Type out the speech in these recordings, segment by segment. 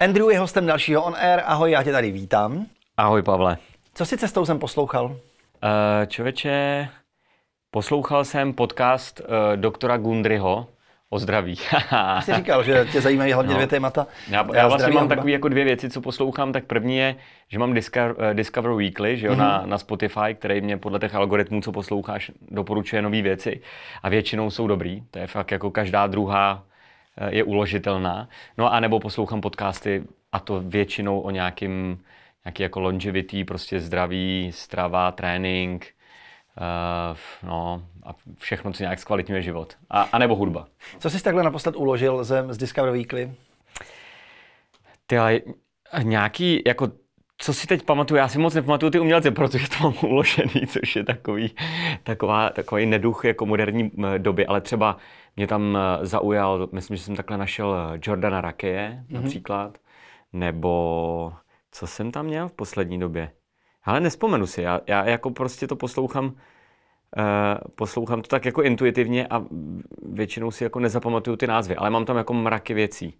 Andrew je hostem dalšího On Air. Ahoj, já tě tady vítám. Ahoj, Pavle. Co si cestou jsem poslouchal? Uh, eh, člověče, poslouchal jsem podcast uh, doktora Gundryho, O zdraví. jsi říkal, že tě zajímají hlavně no. dvě témata. Já, já eh, vlastně mám takové jako dvě věci, co poslouchám. Tak první je, že mám Discover, eh, Discover Weekly že jo, mm-hmm. na, na Spotify, který mě podle těch algoritmů, co posloucháš, doporučuje nové věci. A většinou jsou dobrý. To je fakt jako každá druhá eh, je uložitelná. No a nebo poslouchám podcasty a to většinou o nějakým, nějaký jako longevity, prostě zdraví, strava, trénink, Uh, no, a všechno, co nějak zkvalitňuje život. A, a nebo hudba. Co jsi takhle naposled uložil zem z Discovery Weekly? Ty, ale nějaký, jako co si teď pamatuju, já si moc nepamatuju ty umělce, protože to mám uložený, což je takový, taková, takový neduch jako moderní eh, doby, ale třeba mě tam eh, zaujal, myslím, že jsem takhle našel Jordana Rakeje mm-hmm. například, nebo co jsem tam měl v poslední době? Ale nespomenu si, já, já jako prostě to poslouchám, uh, poslouchám to tak jako intuitivně a většinou si jako nezapamatuju ty názvy, ale mám tam jako mraky věcí.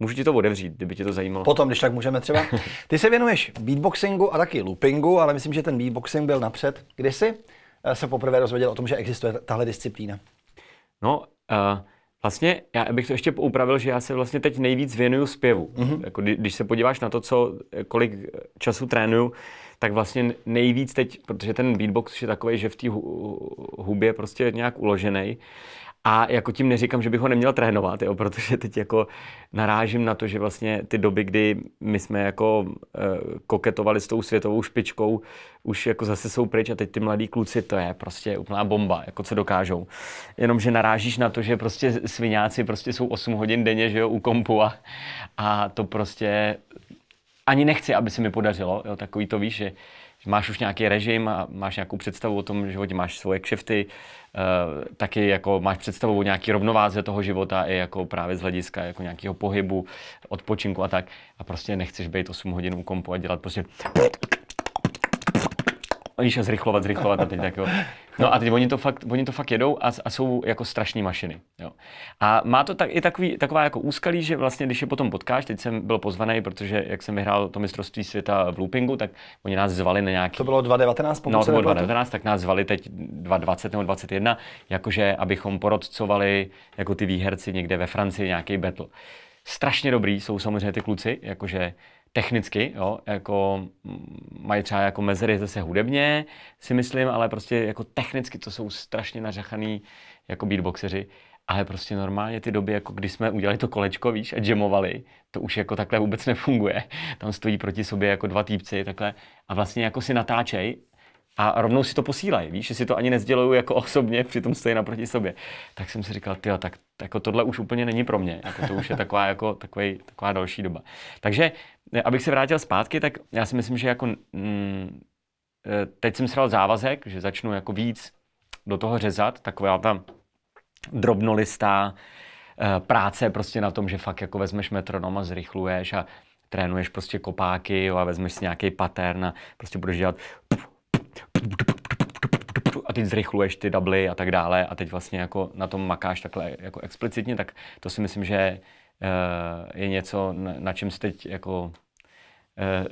Můžu ti to odevřít, kdyby tě to zajímalo. Potom, když tak můžeme třeba. Ty se věnuješ beatboxingu a taky loopingu, ale myslím, že ten beatboxing byl napřed. Kdy jsi eh, se poprvé dozvěděl o tom, že existuje tahle disciplína? No, uh, Vlastně, já bych to ještě upravil, že já se vlastně teď nejvíc věnuju zpěvu. Mm-hmm. Jako, když se podíváš na to, co, kolik času trénuju, tak vlastně nejvíc teď, protože ten beatbox je takový, že v té hubě prostě nějak uložený. A jako tím neříkám, že bych ho neměl trénovat, jo, protože teď jako narážím na to, že vlastně ty doby, kdy my jsme jako e, koketovali s tou světovou špičkou, už jako zase jsou pryč a teď ty mladí kluci, to je prostě úplná bomba, jako co dokážou. Jenomže narážíš na to, že prostě sviňáci prostě jsou 8 hodin denně, že jo, u kompu a, a to prostě ani nechci, aby se mi podařilo. Jo, takový to víš, že máš už nějaký režim a máš nějakou představu o tom životě, máš svoje kšefty, uh, taky jako máš představu o nějaký rovnováze toho života i jako právě z hlediska jako nějakého pohybu, odpočinku a tak. A prostě nechceš být 8 hodin u kompu a dělat prostě oni šel zrychlovat, zrychlovat a teď tak jo. No a teď oni to fakt, oni to fakt jedou a, a jsou jako strašní mašiny. Jo. A má to tak, i takový, taková jako úskalí, že vlastně když je potom potkáš, teď jsem byl pozvaný, protože jak jsem vyhrál to mistrovství světa v loopingu, tak oni nás zvali na nějaký... To bylo 2019? No, to bylo 2019, tak nás zvali teď 2020 nebo 2021, jakože abychom porodcovali jako ty výherci někde ve Francii nějaký battle. Strašně dobrý jsou samozřejmě ty kluci, jakože technicky, jo, jako mm, mají třeba jako mezery zase hudebně, si myslím, ale prostě jako technicky to jsou strašně nařachaný jako beatboxeři, ale prostě normálně ty doby, jako když jsme udělali to kolečko, víš, a jamovali, to už jako takhle vůbec nefunguje. Tam stojí proti sobě jako dva týpci, takhle a vlastně jako si natáčej a rovnou si to posílají, víš, že si to ani nezdělují jako osobně, přitom stojí naproti sobě. Tak jsem si říkal, ty, tak jako tohle už úplně není pro mě, jako to už je taková, jako, takový, taková další doba. Takže, eh, abych se vrátil zpátky, tak já si myslím, že jako mm, eh, teď jsem sral závazek, že začnu jako víc do toho řezat, taková ta drobnolistá eh, práce prostě na tom, že fakt jako vezmeš metronom a zrychluješ a trénuješ prostě kopáky jo, a vezmeš si nějaký pattern a prostě budeš dělat puf, a teď zrychluješ ty dubly a tak dále a teď vlastně jako na tom makáš takhle jako explicitně, tak to si myslím, že eh, je něco, na čem si teď jako eh,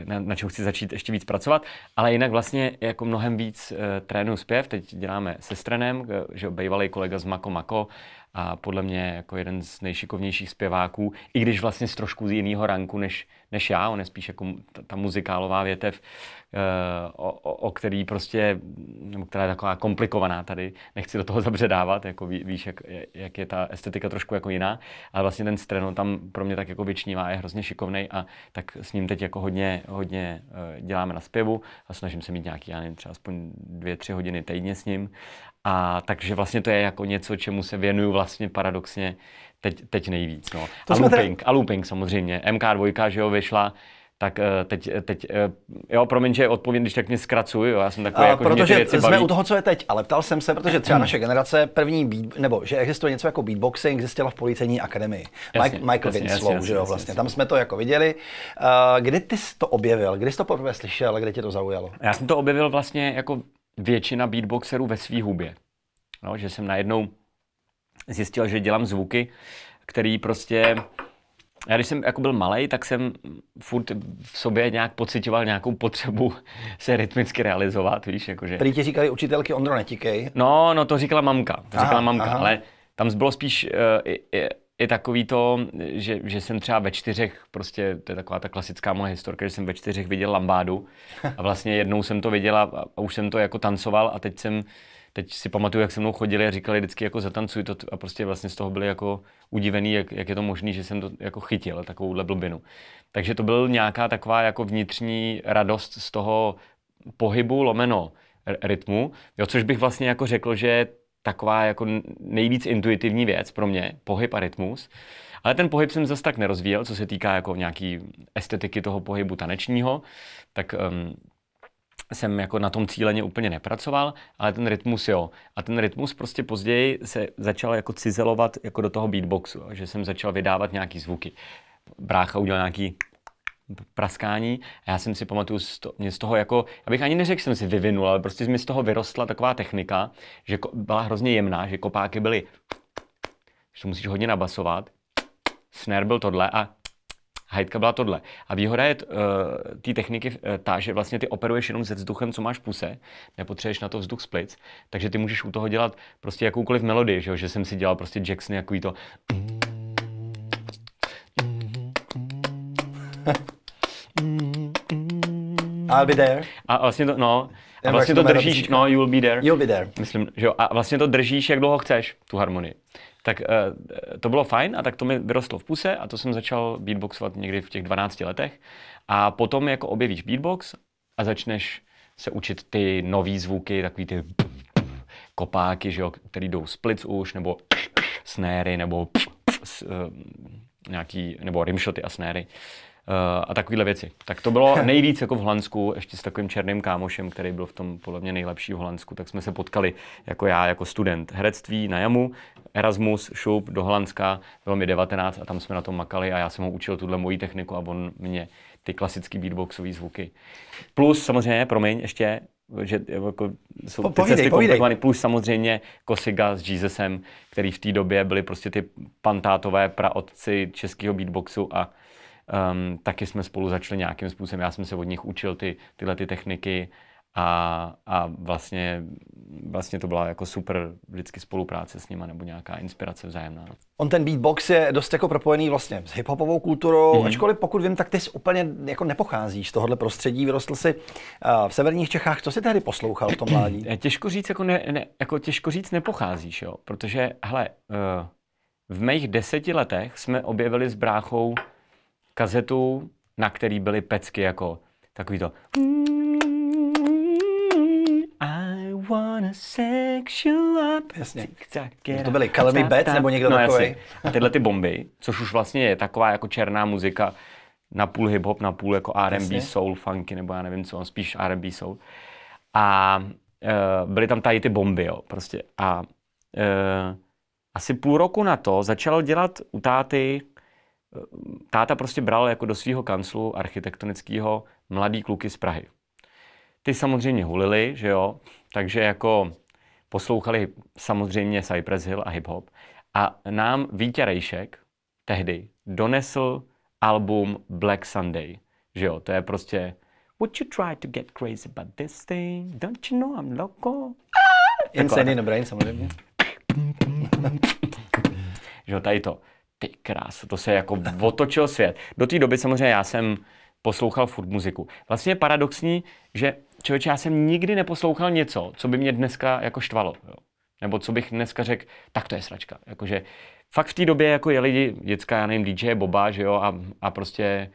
eh, na, na čem chci začít ještě víc pracovat, ale jinak vlastně jako mnohem víc trénu zpěv, teď děláme se strenem, že bývalý kolega z Mako Mako a podle mě jako jeden z nejšikovnějších zpěváků, i když vlastně z trošku jiného ranku než, než já, on je spíš jako ta, ta muzikálová větev, eh, o, o, o který prostě, nebo která je taková komplikovaná tady, nechci do toho zabředávat, jako ví, víš, jak, jak je ta estetika trošku jako jiná, ale vlastně ten streno tam pro mě tak jako vyčnívá, je hrozně šikovný a tak s ním teď jako hodně, hodně eh, děláme na zpěvu a snažím se mít nějaký, já nevím, třeba aspoň dvě, tři hodiny týdně s ním a takže vlastně to je jako něco, čemu se věnuju vlastně paradoxně teď, teď nejvíc. No. a, looping, tady... a looping samozřejmě. MK2, že jo, vyšla, tak eh, teď, teď eh, jo, promiň, že odpovím, když tak mě zkracuju, jo, já jsem takový, eh, jako, protože že mě ty věci jsme baví. u toho, co je teď, ale ptal jsem se, protože třeba hmm. naše generace první, beat, nebo že existuje něco jako beatboxing, zjistila v policejní akademii. Jasně, Michael jasně, Winslow, jasně, že jo, vlastně, jasně, tam jsme to jako viděli. Kdy ty jsi to objevil, kdy jsi to poprvé slyšel, kde tě to zaujalo? Já jsem to objevil vlastně jako většina beatboxerů ve svý hubě. No, že jsem najednou zjistil, že dělám zvuky, který prostě... Já když jsem jako byl malý, tak jsem furt v sobě nějak pocitoval nějakou potřebu se rytmicky realizovat, víš, jakože... Prý ti říkali učitelky Ondro netikej. No, no to říkala mamka, to aha, říkala mamka, aha. ale tam bylo spíš uh, i takový to, že, že jsem třeba ve čtyřech, prostě to je taková ta klasická moje historka, že jsem ve čtyřech viděl lambádu a vlastně jednou jsem to viděl a, a už jsem to jako tancoval a teď jsem, teď si pamatuju, jak se mnou chodili a říkali vždycky jako zatancuj to a prostě vlastně z toho byli jako udivený, jak, jak je to možné, že jsem to jako chytil, takovouhle blbinu. Takže to byl nějaká taková jako vnitřní radost z toho pohybu lomeno rytmu, jo, což bych vlastně jako řekl, že taková jako nejvíc intuitivní věc pro mě, pohyb a rytmus. Ale ten pohyb jsem zase tak nerozvíjel, co se týká jako nějaký estetiky toho pohybu tanečního, tak um, jsem jako na tom cíleně úplně nepracoval, ale ten rytmus jo. A ten rytmus prostě později se začal jako cizelovat jako do toho beatboxu, že jsem začal vydávat nějaký zvuky. Brácha udělal nějaký praskání. A já jsem si pamatuju, z to, mě z toho jako, abych ani neřekl, že jsem si vyvinul, ale prostě mi z toho vyrostla taková technika, že byla hrozně jemná, že kopáky byly, že to musíš hodně nabasovat, snare byl tohle a hajtka byla tohle. A výhoda je eh, té techniky eh, ta, že vlastně ty operuješ jenom se vzduchem, co máš v puse, nepotřebuješ na to vzduch splic, takže ty můžeš u toho dělat prostě jakoukoliv melodii, že, jo? že jsem si dělal prostě Jackson jakový to... Ha I'll be there. A vlastně to, no, a vlastně to držíš, no, you'll be there. You'll be there. Myslím, že jo, a vlastně to držíš, jak dlouho chceš, tu harmonii. Tak uh, to bylo fajn a tak to mi vyrostlo v puse a to jsem začal beatboxovat někdy v těch 12 letech. A potom jako objevíš beatbox a začneš se učit ty nový zvuky, takový ty kopáky, že jo, který jdou splits už, nebo snéry, nebo eh, nějaký, nebo rimshoty a snéry. Eh, a takovéhle věci. Tak to bylo nejvíc jako v Holandsku, ještě s takovým černým kámošem, který byl v tom podle mě nejlepší v Holandsku, tak jsme se potkali jako já, jako student herectví na Jamu, Erasmus, šup do Holandska, bylo mi 19 a tam jsme na tom makali a já jsem ho učil tuhle moji techniku a on mě ty klasické beatboxové zvuky. Plus samozřejmě, promiň, ještě že jako, jsou po, ty povídej, cesty plus samozřejmě Kosiga s Jesusem, který v té době byli prostě ty pantátové praotci českého beatboxu a um, taky jsme spolu začali nějakým způsobem. Já jsem se od nich učil ty, tyhle ty techniky a, a vlastně, vlastně to byla jako super vždycky spolupráce s nima nebo nějaká inspirace vzájemná. On ten beatbox je dost jako propojený vlastně s hiphopovou kulturou, mm-hmm. ačkoliv pokud vím, tak ty jsi úplně jako nepocházíš z tohohle prostředí, vyrostl jsi uh, v severních Čechách. Co jsi tehdy poslouchal v tom mládí? těžko říct, jako, ne, ne, jako těžko říct nepocházíš, jo, protože hele, uh, v mých deseti letech jsme objevili s bráchou kazetu, na který byly pecky jako takový to. I wanna sex you up. Jasně. To byly Kalemi Bet nebo někdo no, takový. A tyhle ty bomby, což už vlastně je taková jako černá muzika, na půl hip-hop, na půl jako R&B, soul, funky, nebo já nevím co, spíš R&B soul. A e, byly tam tady ty bomby, jo, prostě. A e, asi půl roku na to začal dělat u táty táta prostě bral jako do svého kanclu architektonického mladý kluky z Prahy. Ty samozřejmě hulili, že jo, takže jako poslouchali samozřejmě Cypress Hill a hip-hop. A nám Vítě Rejšek tehdy donesl album Black Sunday, že jo, to je prostě Would you try to get crazy about this thing? Don't you know I'm loco? Insane in the brain, samozřejmě. že jo, tady to ty krásu, to se jako otočil svět. Do té doby samozřejmě já jsem poslouchal furt muziku. Vlastně je paradoxní, že člověče, já jsem nikdy neposlouchal něco, co by mě dneska jako štvalo. Jo. Nebo co bych dneska řekl, tak to je sračka. Jakože fakt v té době jako je lidi, dětská, já nevím, DJ Boba, že jo, a, a prostě eh,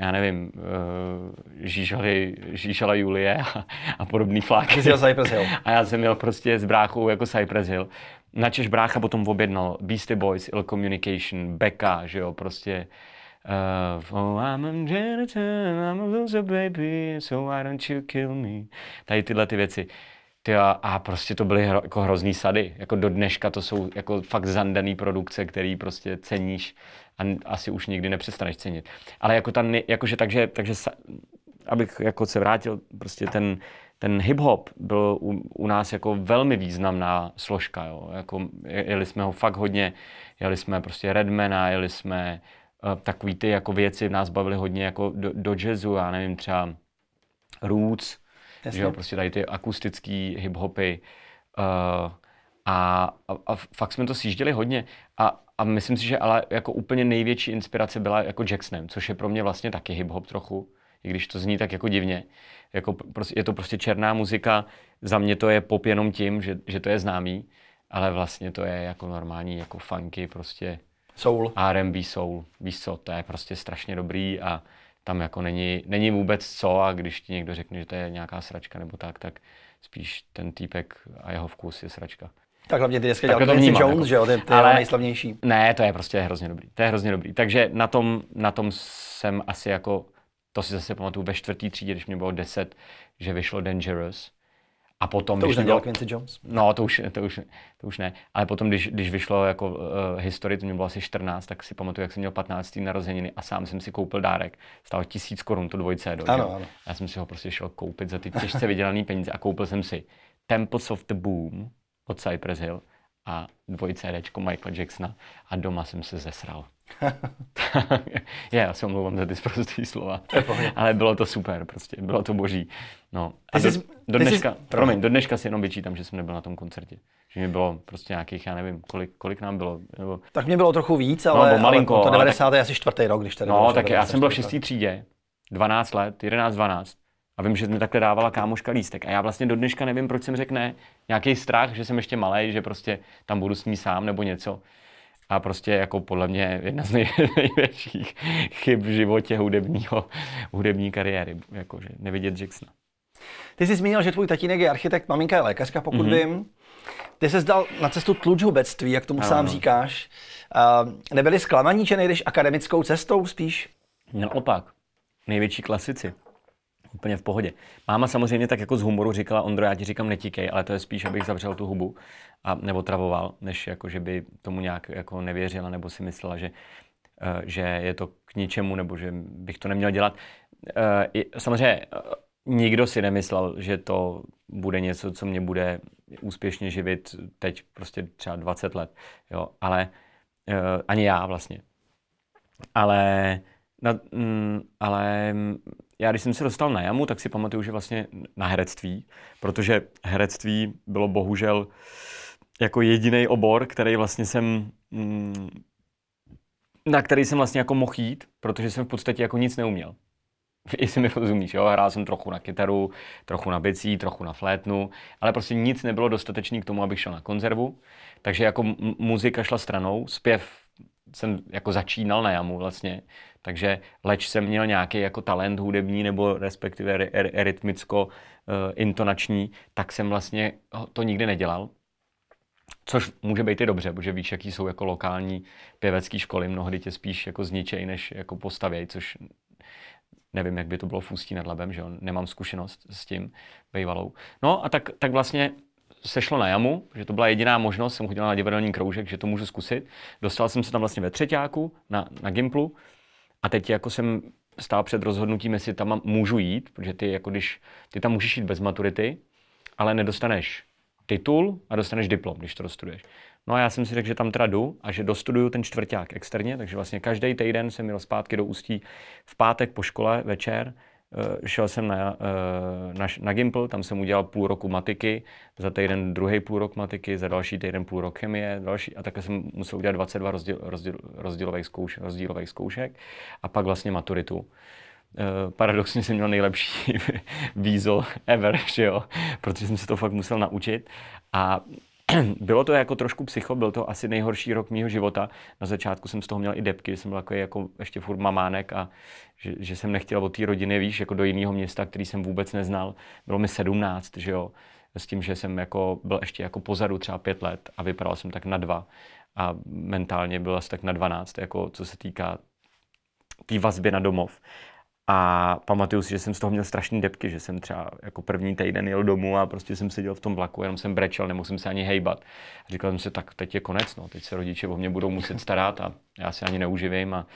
já nevím, eh, žížali, žížala Julie a, a podobný fláky. Cypress Hill. A já jsem měl prostě s bráchou jako Cypress Hill. Češ brácha potom objednal Beastie Boys, Ill Communication, Becca, že jo, prostě Uh, oh, I'm a janitor, I'm a loser baby, so why don't you kill me? Tady tyhle ty věci. Ty a, a prostě to byly hro, jako hrozný sady. Jako do dneška to jsou jako fakt zandaný produkce, který prostě ceníš a asi už nikdy nepřestaneš cenit. Ale jako ta, jakože takže, takže abych jako se vrátil, prostě ten, ten hip-hop byl u, u nás jako velmi významná složka. Jo. Jako, jeli jsme ho fakt hodně, jeli jsme prostě Redmana, jeli jsme uh, takový ty jako věci, v nás bavili hodně jako do, do jazzu, já nevím, třeba Roots, Jasně. že jo, prostě tady ty akustický hip-hopy. Uh, a, a, a fakt jsme to sjížděli hodně. A, a myslím si, že ale jako úplně největší inspirace byla jako Jacksonem, což je pro mě vlastně taky hip-hop trochu i když to zní tak jako divně. Jako, prostě, je to prostě černá muzika, za mě to je pop jenom tím, že, že to je známý, ale vlastně to je jako normální, jako funky, prostě soul. R&B soul. Víš co, to je prostě strašně dobrý a tam jako není, není vůbec co a když ti někdo řekne, že to je nějaká sračka nebo tak, tak spíš ten týpek a jeho vkus je sračka. Tak hlavně ty dneska dělal Quincy Jones, jako. že jo, to je Ale, nejslavnější. Ne, to je prostě hrozně dobrý, to je hrozně dobrý. Takže na tom, na tom jsem asi jako to si zase pamatuju ve čtvrtý třídě, když mě bylo 10, že vyšlo Dangerous. A potom, to když už nedělal Quincy Jones? No, to už, to už, to už ne. Ale potom, když, když vyšlo jako uh, eh, historie, to mě bylo asi 14, tak si pamatuju, jak jsem měl 15. narozeniny a sám jsem si koupil dárek. Stálo tisíc korun to dvojce do. Ano, ano. Já jsem si ho prostě šel koupit za ty těžce vydělané peníze a koupil jsem si Temples of the Boom od Cypress Hill a dvojcédečko Michael Jacksona a doma jsem se zesral. já se omlouvám za ty zprostý slova, ale bylo to super prostě, bylo to boží. No a do, do, dneška, jsi... promiň, do dneška si jenom vyčítám, že jsem nebyl na tom koncertě. Že mi bylo prostě nějakých, já nevím, kolik, kolik nám bylo. Nebo... Tak mě bylo trochu víc, no, ale, no, malinko, ale to 90. Ale tak... asi čtvrtý rok, když tady No, tak já jsem byl v šestý třídě, 12 let, 11, 12 a vím, že mi takhle dávala kámoška lístek. A já vlastně do dneška nevím, proč jsem řekne Nějaký strach, že jsem ještě malý, že prostě tam budu s ní sám nebo něco. A prostě jako podle mě jedna z největších chyb v životě hudebního, hudební kariéry. Jakože nevidět Jacksona. Ty jsi zmínil, že tvůj tatínek je architekt, maminka je lékařka, pokud mm-hmm. vím. Ty se zdal na cestu tlučhubectví, jak tomu ano. sám říkáš. Uh, nebyli zklamaní, že nejdeš akademickou cestou spíš? Naopak. Největší klasici. Úplně v pohodě. Máma samozřejmě tak jako z humoru říkala, Ondro, já ti říkám netíkej, ale to je spíš, abych zavřel tu hubu a nebo travoval, než jako, že by tomu nějak jako nevěřila nebo si myslela, že, eh, že je to k ničemu nebo že bych to neměl dělat. Eh, samozřejmě eh, nikdo si nemyslel, že to bude něco, co mě bude úspěšně živit teď prostě třeba 20 let, jo, ale ani já vlastně. Ale, na, mm, ale já když jsem se dostal na jamu, tak si pamatuju, že vlastně na herectví, protože herectví bylo bohužel jako jediný obor, který vlastně jsem, mm, na který jsem vlastně jako mohl jít, protože jsem v podstatě jako nic neuměl. Jestli mi rozumíš, jo? hrál jsem trochu na kytaru, trochu na bicí, trochu na flétnu, ale prostě nic nebylo dostatečný k tomu, abych šel na konzervu. Takže jako muzika šla stranou, zpěv jsem jako začínal na jamu vlastně, takže leč jsem měl nějaký jako talent hudební nebo respektive rytmicko-intonační, eh, tak jsem vlastně to nikdy nedělal. Což může být i dobře, protože víš, jaký jsou jako lokální pěvecké školy, mnohdy tě spíš jako zničej, než jako postavěj, což nevím, jak by to bylo v Ústí nad Labem, že jo? nemám zkušenost s tím bývalou. No a tak, tak vlastně se šlo na jamu, že to byla jediná možnost, jsem chodil na divadelní kroužek, že to můžu zkusit. Dostal jsem se tam vlastně ve třetíku na, na Gimplu, a teď jako jsem stál před rozhodnutím, jestli tam můžu jít, protože ty, jako když, ty tam můžeš jít bez maturity, ale nedostaneš titul a dostaneš diplom, když to dostuduješ. No a já jsem si řekl, že tam teda jdu a že dostuduju ten čtvrták externě, takže vlastně každý týden jsem měl zpátky do Ústí v pátek po škole večer Eh, šel jsem na, eh, na, na Gimple, tam jsem udělal půl roku matiky, za týden druhý půl rok matiky, za další týden půl rok chemie, další, a takhle jsem musel udělat 22 rozdíl, rozdíl, rozdílových, zkouš, rozdílových zkoušek a pak vlastně maturitu. Eh, paradoxně jsem měl nejlepší vízo ever, že jo? protože jsem se to fakt musel naučit a bylo to jako trošku psycho, byl to asi nejhorší rok mého života. Na začátku jsem z toho měl i depky, jsem byl jako, jako ještě furt mamánek a že, že jsem nechtěl od té rodiny, víš, jako do jiného města, který jsem vůbec neznal. Bylo mi 17, že jo, s tím, že jsem jako byl ještě jako pozadu třeba pět let a vypadal jsem tak na dva a mentálně byl asi tak na 12, jako co se týká té tý vazby na domov. A pamatuju si, že jsem z toho měl strašný depky, že jsem třeba jako první týden jel domů a prostě jsem seděl v tom vlaku, jenom jsem brečel, nemusím se ani hejbat. A říkal jsem si, tak teď je konec, no, teď se rodiče o mě budou muset starat a já si ani neuživím a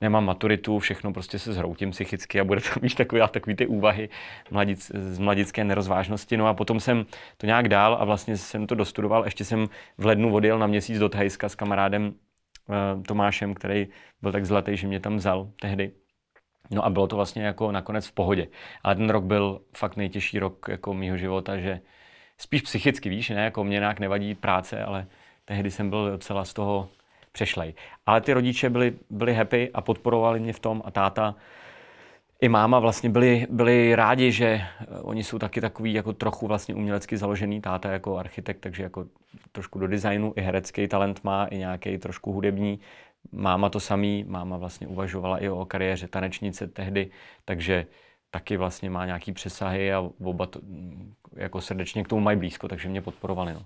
nemám maturitu, všechno prostě se zhroutím psychicky a bude tam mít takový, takový ty úvahy mladic, z mladické nerozvážnosti. No a potom jsem to nějak dál a vlastně jsem to dostudoval. Ještě jsem v lednu odjel na měsíc do Thajska s kamarádem eh, Tomášem, který byl tak zlatý, že mě tam vzal tehdy No a bylo to vlastně jako nakonec v pohodě. Ale ten rok byl fakt nejtěžší rok jako mýho života, že spíš psychicky, víš, ne, jako mě nějak nevadí práce, ale tehdy jsem byl docela z toho přešlej. Ale ty rodiče byli, byli happy a podporovali mě v tom a táta i máma vlastně byli, byli rádi, že eh, oni jsou taky takový jako trochu vlastně umělecky založený táta jako architekt, takže jako trošku do designu i herecký talent má, i nějaký trošku hudební, máma to samý, máma vlastně uvažovala i o kariéře tanečnice tehdy, takže taky vlastně má nějaký přesahy a oba to, mm, jako srdečně k tomu mají blízko, takže mě podporovali. No.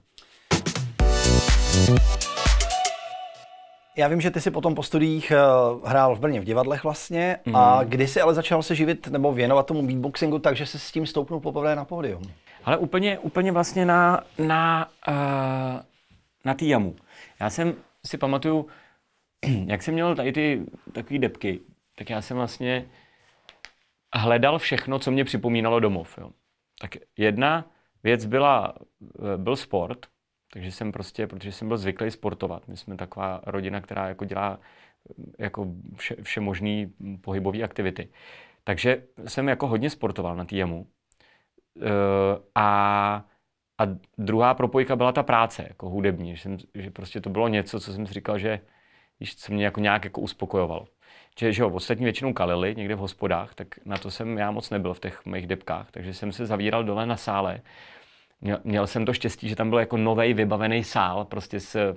Já vím, že ty si potom po studiích eh, hrál v Brně v divadlech vlastně mm. a mhm. kdy jsi ale začal se živit nebo věnovat tomu beatboxingu takže se s tím stoupnul poprvé na pódium? Ale úplně, úplně vlastně na, na, na, eh, na tý jamu. Já jsem si pamatuju, jak jsem měl tady ty takové depky, tak já jsem vlastně hledal všechno, co mě připomínalo domov. Jo. Tak jedna věc byla, eh, byl sport, takže jsem prostě, protože jsem byl zvyklý sportovat. My jsme taková rodina, která jako dělá eh, jako vše, vše možné pohybové aktivity. Takže jsem jako hodně sportoval na týmu. E, eh, a, a druhá propojka byla ta práce, jako hudební. Že, jsem, že prostě to bylo něco, co jsem si říkal, že když se mě jako nějak jako uspokojovalo. Že, že jo, ostatní většinou kalili někde v hospodách, tak na to jsem já moc nebyl v těch mých depkách, takže jsem se zavíral dole na sále. Měl, měl jsem to štěstí, že tam byl jako nový vybavený sál, prostě s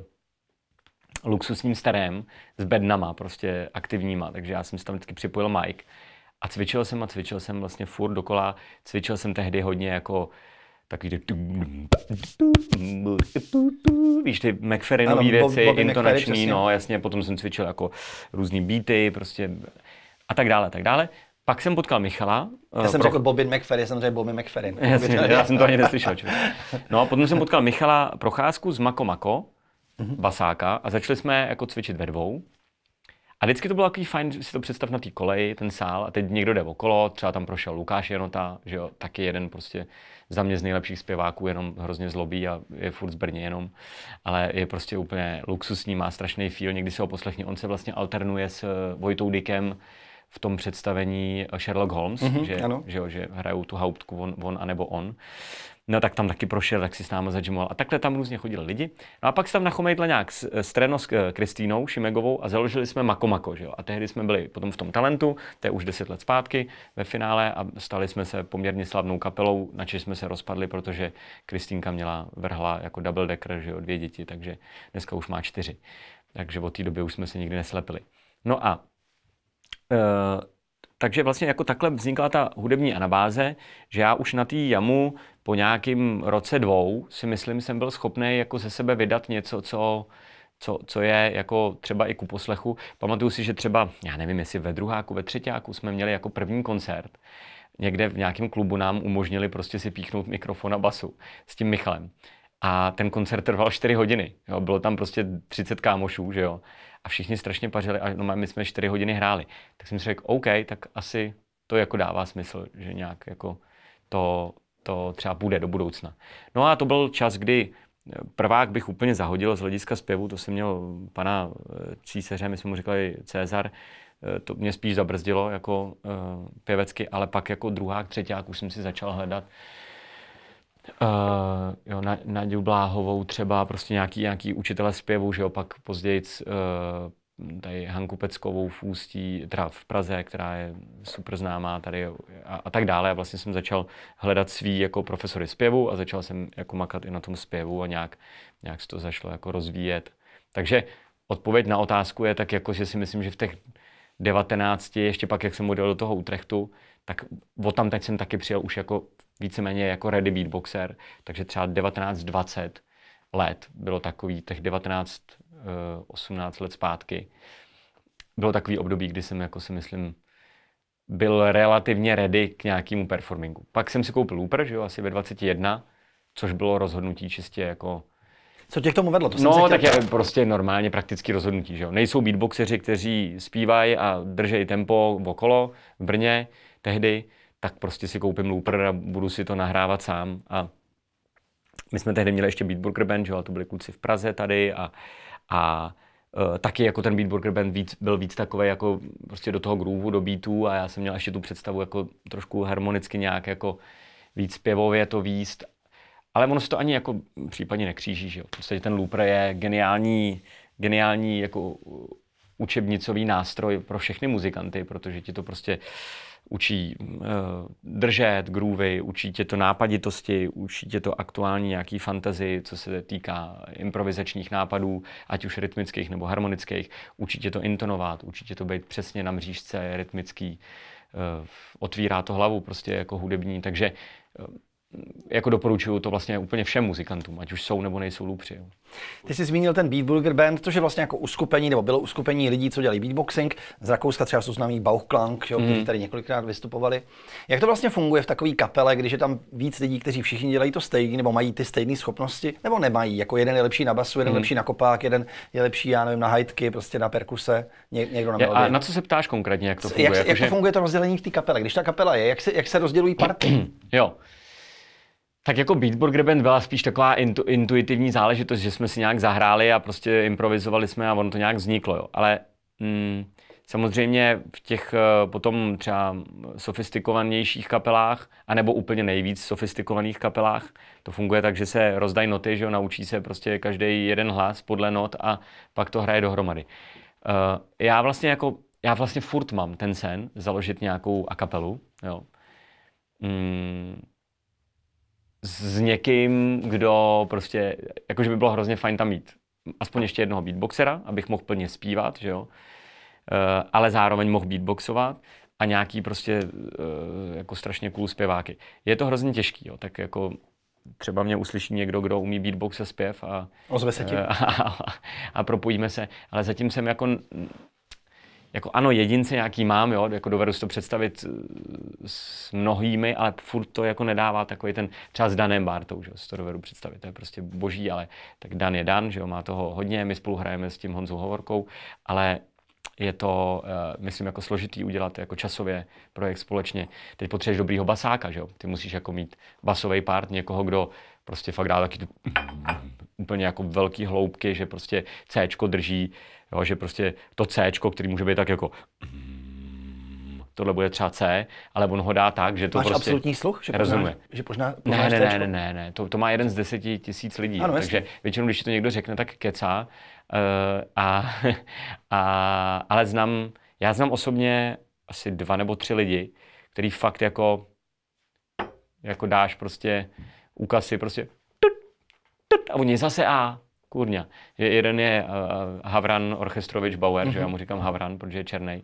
luxusním starém, s bednama prostě aktivníma, takže já jsem si tam vždycky připojil Mike. A cvičil jsem a cvičil jsem vlastně furt dokola. Cvičil jsem tehdy hodně jako takový ty... Víš, ty McFerrinový věci, Bobby intonační, McFerry, no jasně, potom jsem cvičil jako různý beaty, prostě a tak dále, tak dále. Pak jsem potkal Michala. Já jsem eh, pro... řekl Bobin McFerrin, jsem řekl Bobby McFerrin. Jasně, já jsem to ani neslyšel. Čo? No a potom jsem potkal Michala Procházku z Mako Mako, mm-hmm. basáka, a začali jsme jako cvičit ve dvou. A vždycky to bylo takový fajn, že si to představ na té koleji, ten sál, a teď někdo jde okolo, třeba tam prošel Lukáš Jenota, že jo, taky jeden prostě za mě z nejlepších zpěváků, jenom hrozně zlobí a je furt z Brně jenom, ale je prostě úplně luxusní, má strašný feel, někdy se ho poslechně, on se vlastně alternuje s eh, Vojtou Dykem, v tom představení eh, Sherlock Holmes, mm-hmm, že, že, že hrajou tu hauptku on, on anebo on no tak tam taky prošel, tak si s náma zadžimoval. A takhle tam různě chodili lidi. No a pak se tam nachomejtla nějak s, s Treno s eh, Kristínou Šimegovou a založili jsme Makomako, že jo? A tehdy jsme byli potom v tom talentu, to je už deset let zpátky ve finále a stali jsme se poměrně slavnou kapelou, na čež jsme se rozpadli, protože Kristýnka měla vrhla jako double decker, že jo, dvě děti, takže dneska už má čtyři. Takže od té doby už jsme se nikdy neslepili. No a e- takže vlastně jako takhle vznikla ta hudební anabáze, že já už na té jamu po nějakém roce dvou si myslím, jsem byl schopný jako ze sebe vydat něco, co co, co je jako třeba i ku poslechu. Pamatuju si, že třeba, já nevím, jestli ve druháku, ve třetíku jsme měli jako první koncert. Někde v nějakém klubu nám umožnili prostě si píchnout mikrofon a basu s tím Michalem. A ten koncert trval 4 hodiny. Jo. Bylo tam prostě 30 kámošů, že jo. A všichni strašně pařili a no, my jsme 4 hodiny hráli. Tak jsem si řekl, OK, tak asi to jako dává smysl, že nějak jako to, to třeba bude do budoucna. No a to byl čas, kdy eh, prvák bych úplně zahodil z hlediska zpěvu, to jsem měl pana eh, císaře, my jsme mu říkali Cezar, eh, to mě spíš zabrzdilo jako pěvecky, ale pak jako druhák, třetíák už jsem si začal hledat Uh, jo, na, na Bláhovou třeba, prostě nějaký, nějaký učitele zpěvu, že jo, pak později uh, tady Hanku Peckovou v Ústí, teda v Praze, která je super známá tady a, a tak dále. A vlastně jsem začal hledat svý jako profesory zpěvu a začal jsem jako makat i na tom zpěvu a nějak, nějak se to zašlo jako rozvíjet. Takže odpověď na otázku je tak jako, že si myslím, že v těch 19, ještě pak, jak jsem odjel do toho Utrechtu, tak od tam teď jsem taky přijel už jako víceméně jako ready beatboxer, takže třeba 19, 20 let bylo takový, těch 19, 18 eh, let zpátky. Bylo takový období, kdy jsem jako si myslím, byl relativně ready k nějakému performingu. Pak jsem si koupil Looper, že jo, asi ve 21, což bylo rozhodnutí čistě jako... Co tě k tomu vedlo? To jsem no, tak je prostě normálně prakticky rozhodnutí, že jo. Nejsou beatboxeři, kteří zpívají a držejí tempo okolo v Brně tehdy, tak prostě si koupím Looper a budu si to nahrávat sám a my jsme tehdy měli ještě Beatburger Band, že jo, a to byli kluci v Praze tady a, a Uh, taky jako ten Beatburger Band víc, byl víc takový jako prostě do toho groovu, do beatů a já jsem měl ještě tu představu jako trošku harmonicky nějak jako víc zpěvově to výst. Ale ono se to ani jako případně nekříží, že jo. Prostě ten looper je geniální, geniální jako učebnicový nástroj pro všechny muzikanty, protože ti to prostě učí uh, držet groovy, učí tě to nápaditosti, učí tě to aktuální nějaký fantazy, co se týká improvizačních nápadů, ať už rytmických nebo harmonických, učí tě to intonovat, učí tě to být přesně na mřížce rytmický, uh, otvírá to hlavu prostě jako hudební, takže uh, jako doporučuju to vlastně úplně všem muzikantům, ať už jsou nebo nejsou lupři. Ty jsi zmínil ten Beatburger Band, což je vlastně jako uskupení, nebo bylo uskupení lidí, co dělají beatboxing. Z Rakouska třeba jsou známí Bauchklang, jo, mm. kteří mhm. tady několikrát vystupovali. Jak to vlastně funguje v takové kapele, když je tam víc lidí, kteří všichni dělají to stejný, nebo mají ty stejné schopnosti, nebo nemají? Jako jeden je lepší na basu, jeden mm. lepší na kopák, jeden je lepší, já nevím, na hajtky, prostě na perkuse, ně, někdo na melodii. A na co se ptáš konkrétně, jak to funguje? Jak, jak to funguje to rozdělení v té kapele? Když ta kapela je, jak se, jak se rozdělují party? jo. Tak jako Beatburger Band byla spíš taková intu, intuitivní záležitost, že jsme si nějak zahráli a prostě improvizovali jsme a ono to nějak vzniklo, jo. Ale mm, samozřejmě v těch eh, potom třeba sofistikovanějších kapelách, anebo úplně nejvíc sofistikovaných kapelách, to funguje tak, že se rozdají noty, že jo, naučí se prostě každý jeden hlas podle not a pak to hraje dohromady. Uh, já vlastně jako, já vlastně furt mám ten sen založit nějakou kapelu, jo. Mm, s někým, kdo prostě, jakože by bylo hrozně fajn tam mít aspoň ještě jednoho beatboxera, abych mohl plně zpívat, že jo, eh, ale zároveň mohl beatboxovat a nějaký prostě eh, jako strašně cool zpěváky. Je to hrozně těžký, jo, tak jako třeba mě uslyší někdo, kdo umí beatbox a zpěv a, Ozve se ti. Eh, a, a, a propojíme se, ale zatím jsem jako jako ano, jedince nějaký mám, jo, jako dovedu si to představit eh, s mnohými, ale furt to jako nedává takový ten, třeba s Danem Bartou, že si to dovedu představit, to je prostě boží, ale tak Dan je Dan, že jo, má toho hodně, my spolu hrajeme s tím Honzou Hovorkou, ale je to, uh, myslím, jako složitý udělat jako časově projekt společně. Teď potřebuješ dobrýho basáka, že jo? Ty musíš jako mít basový part někoho, kdo prostě fakt dá taky tu úplně jako velký hloubky, že prostě C drží Jo, že prostě to C, který může být tak jako tohle bude třeba C, ale on ho dá tak, že to Máš prostě... absolutní sluch? Že rozumuje. Poznáš, že poznáš ne, ne, ne, ne, ne, ne, to, to má jeden z deseti tisíc lidí. Ano, takže jasný. většinou, když to někdo řekne, tak kecá. Uh, a, a, ale znám, já znám osobně asi dva nebo tři lidi, který fakt jako, jako dáš prostě úkazy prostě tut, tut, a oni zase A, kurňa. Že jeden je uh, Havran Orchestrovič Bauer, mm-hmm. že já mhm. mu říkám Havran, protože je černý.